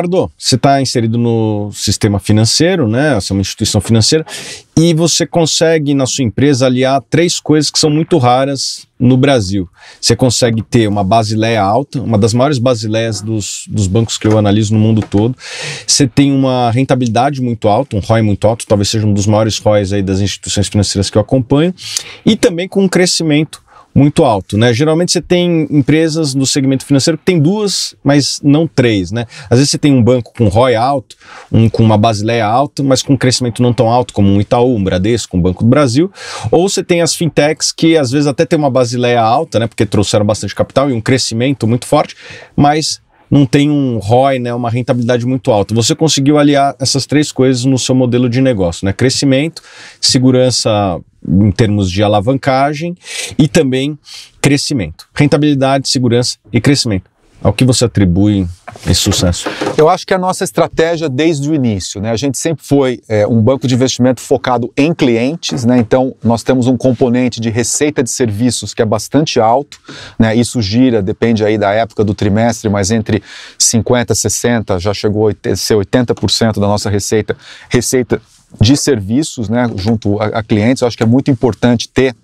Ricardo, você está inserido no sistema financeiro, né? Você é uma instituição financeira e você consegue na sua empresa aliar três coisas que são muito raras no Brasil. Você consegue ter uma basileia alta, uma das maiores basileias dos, dos bancos que eu analiso no mundo todo. Você tem uma rentabilidade muito alta, um ROI muito alto, talvez seja um dos maiores ROIs aí das instituições financeiras que eu acompanho, e também com um crescimento muito alto, né? Geralmente você tem empresas do segmento financeiro que tem duas, mas não três, né? Às vezes você tem um banco com ROI alto, um com uma Basileia alta, mas com um crescimento não tão alto como um Itaú, um Bradesco, um Banco do Brasil, ou você tem as fintechs que às vezes até tem uma Basileia alta, né? Porque trouxeram bastante capital e um crescimento muito forte, mas não tem um ROI, né, uma rentabilidade muito alta. Você conseguiu aliar essas três coisas no seu modelo de negócio, né? Crescimento, segurança em termos de alavancagem e também crescimento. Rentabilidade, segurança e crescimento. Ao que você atribui esse sucesso? Eu acho que é a nossa estratégia desde o início, né? A gente sempre foi é, um banco de investimento focado em clientes, né? Então nós temos um componente de receita de serviços que é bastante alto, né? Isso gira, depende aí da época do trimestre, mas entre 50 e 60 já chegou a ser 80% da nossa receita, receita de serviços, né? Junto a, a clientes, eu acho que é muito importante ter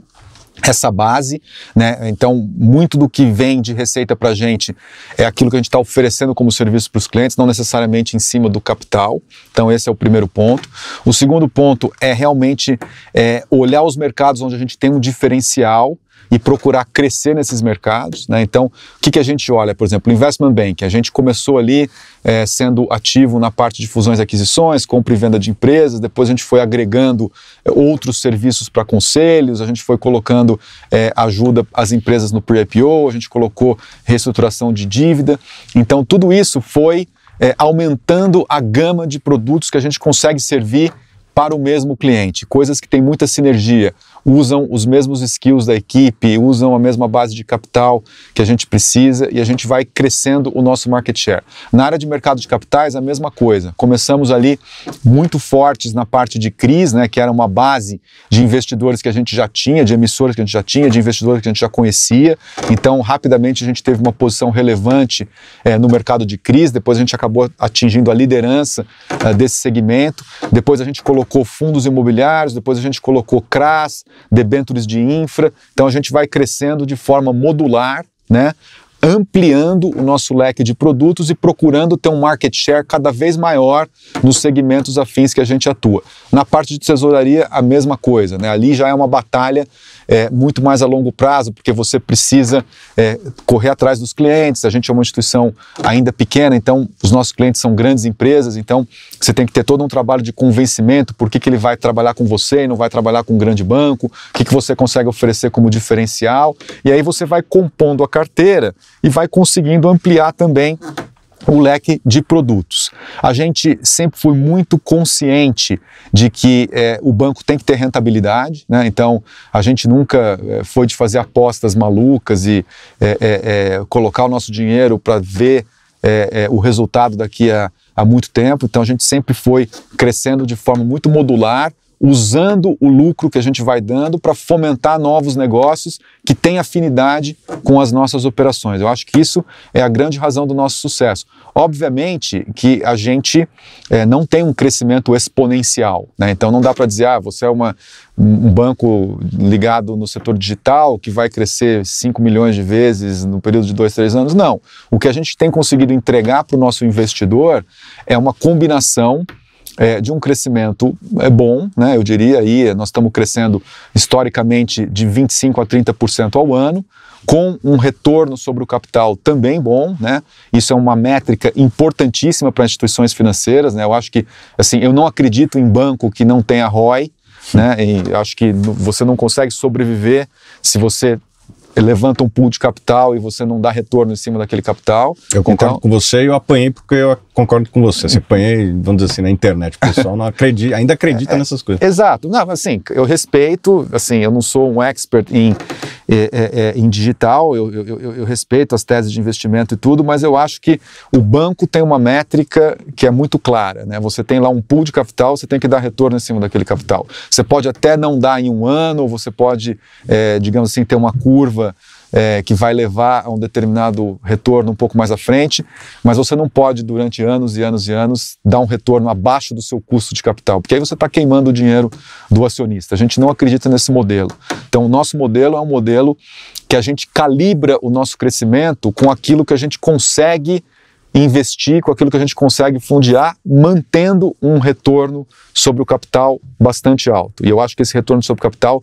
essa base, né? Então, muito do que vem de receita para a gente é aquilo que a gente está oferecendo como serviço para os clientes, não necessariamente em cima do capital. Então, esse é o primeiro ponto. O segundo ponto é realmente é, olhar os mercados onde a gente tem um diferencial e procurar crescer nesses mercados. Né? Então, o que, que a gente olha? Por exemplo, Investment Bank, a gente começou ali é, sendo ativo na parte de fusões e aquisições, compra e venda de empresas, depois a gente foi agregando é, outros serviços para conselhos, a gente foi colocando é, ajuda às empresas no pre-IPO, a gente colocou reestruturação de dívida. Então, tudo isso foi é, aumentando a gama de produtos que a gente consegue servir para o mesmo cliente, coisas que têm muita sinergia, usam os mesmos skills da equipe, usam a mesma base de capital que a gente precisa e a gente vai crescendo o nosso market share. Na área de mercado de capitais, a mesma coisa. Começamos ali muito fortes na parte de CRIs, né, que era uma base de investidores que a gente já tinha, de emissoras que a gente já tinha, de investidores que a gente já conhecia. Então, rapidamente, a gente teve uma posição relevante é, no mercado de CRIs. Depois, a gente acabou atingindo a liderança é, desse segmento. Depois, a gente colocou colocou fundos imobiliários, depois a gente colocou CRAS, debêntures de infra. Então a gente vai crescendo de forma modular, né? ampliando o nosso leque de produtos e procurando ter um market share cada vez maior nos segmentos afins que a gente atua. Na parte de tesouraria, a mesma coisa, né? Ali já é uma batalha é, muito mais a longo prazo, porque você precisa é, correr atrás dos clientes. A gente é uma instituição ainda pequena, então os nossos clientes são grandes empresas, então você tem que ter todo um trabalho de convencimento, por que, que ele vai trabalhar com você e não vai trabalhar com um grande banco, o que, que você consegue oferecer como diferencial. E aí você vai compondo a carteira e vai conseguindo ampliar também o leque de produtos. A gente sempre foi muito consciente de que é, o banco tem que ter rentabilidade, né? então a gente nunca é, foi de fazer apostas malucas e é, é, é colocar o nosso dinheiro para ver é, o resultado daqui a, muito tempo, então a gente sempre foi crescendo de forma muito modular usando o lucro que a gente vai dando para fomentar novos negócios que têm afinidade com as nossas operações. Eu acho que isso é a grande razão do nosso sucesso. Obviamente que a gente é, não tem um crescimento exponencial, né? então não dá para dizer, ah, você é uma, um banco ligado no setor digital que vai crescer 5 milhões de vezes no período de 2, 3 anos. Não. O que a gente tem conseguido entregar para o nosso investidor é uma combinação é, de um crescimento é bom, né? Eu diria aí, nós estamos crescendo historicamente de 25 a 30% ao ano, com um retorno sobre o capital também bom, né? Isso é uma métrica importantíssima para instituições financeiras, né? Eu acho que, assim, eu não acredito em banco que não tenha ROI, né? E acho que você não consegue sobreviver se você levanta um pool de capital e você não dá retorno em cima daquele capital. Eu concordo então, com você e eu apanhei porque eu concordo com você. Você assim, apanhei, vamos dizer assim, na internet. O pessoal não acredita, ainda acredita é, é, nessas coisas. Exato. Não, assim, eu respeito, assim, eu não sou um expert em é, é, é, em digital, eu, eu, eu, eu, respeito as teses de investimento e tudo, mas eu acho que o banco tem uma métrica que é muito clara. Né? Você tem lá um pool de capital, você tem que dar retorno em cima daquele capital. Você pode até não dar em um ano, ou você pode, é, digamos assim, ter uma curva é, que vai levar a um determinado retorno um pouco mais à frente, mas você não pode, durante anos e anos e anos, dar um retorno abaixo do seu custo de capital, porque aí você está queimando o dinheiro do acionista. A gente não acredita nesse modelo. Então, o nosso modelo é um modelo que a gente calibra o nosso crescimento com aquilo que a gente consegue investir com aquilo que a gente consegue fundear, mantendo um retorno sobre o capital bastante alto. E eu acho que esse retorno sobre o capital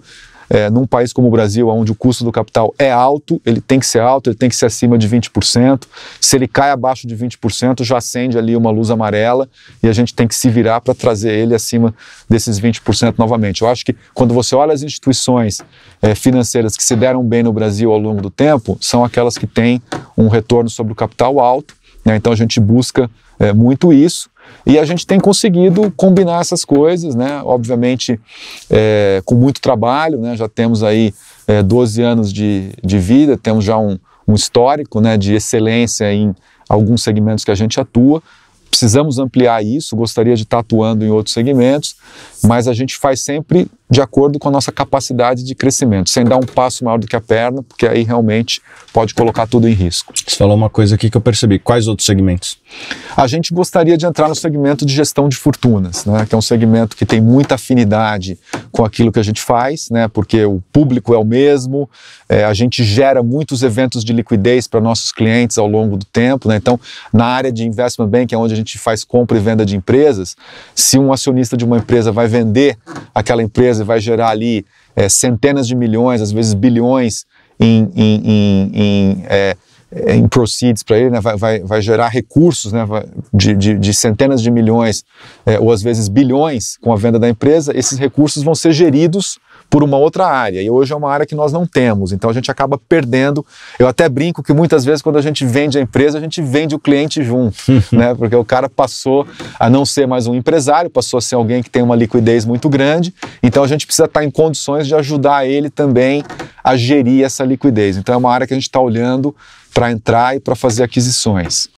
é, num país como o Brasil, onde o custo do capital é alto, ele tem que ser alto, ele tem que ser acima de 20%. Se ele cai abaixo de 20%, já acende ali uma luz amarela e a gente tem que se virar para trazer ele acima desses 20% novamente. Eu acho que quando você olha as instituições é, financeiras que se deram bem no Brasil ao longo do tempo, são aquelas que têm um retorno sobre o capital alto. Né? Então a gente busca é, muito isso. E a gente tem conseguido combinar essas coisas, né? Obviamente, é, com muito trabalho, né? Já temos aí é, 12 anos de, de vida, temos já um, um histórico né, de excelência em alguns segmentos que a gente atua. Precisamos ampliar isso, gostaria de estar atuando em outros segmentos, mas a gente faz sempre de acordo com a nossa capacidade de crescimento, sem dar um passo maior do que a perna, porque aí realmente pode colocar tudo em risco. Você falou uma coisa aqui que eu percebi. Quais outros segmentos? A gente gostaria de entrar no segmento de gestão de fortunas, né, que é um segmento que tem muita afinidade com aquilo que a gente faz, né, porque o público é o mesmo, é, a gente gera muitos eventos de liquidez para nossos clientes ao longo do tempo. Né, então, na área de investment banking, é onde a gente faz compra e venda de empresas, se um acionista de uma empresa vai vender aquela empresa vai gerar ali é, centenas de milhões, às vezes bilhões em, em, em, em, é, é em proceeds para ele, né? vai, vai, vai, gerar recursos né? de, de, de centenas de milhões é, ou às vezes bilhões com a venda da empresa, esses recursos vão ser geridos por uma outra área. E hoje é uma área que nós não temos, então a gente acaba perdendo. Eu até brinco que muitas vezes quando a gente vende a empresa, a gente vende o cliente junto, né? Porque o cara passou a não ser mais um empresário, passou a ser alguém que tem uma liquidez muito grande, então a gente precisa estar em condições de ajudar ele também a gerir essa liquidez. Então é uma área que a gente está olhando para entrar e para fazer aquisições.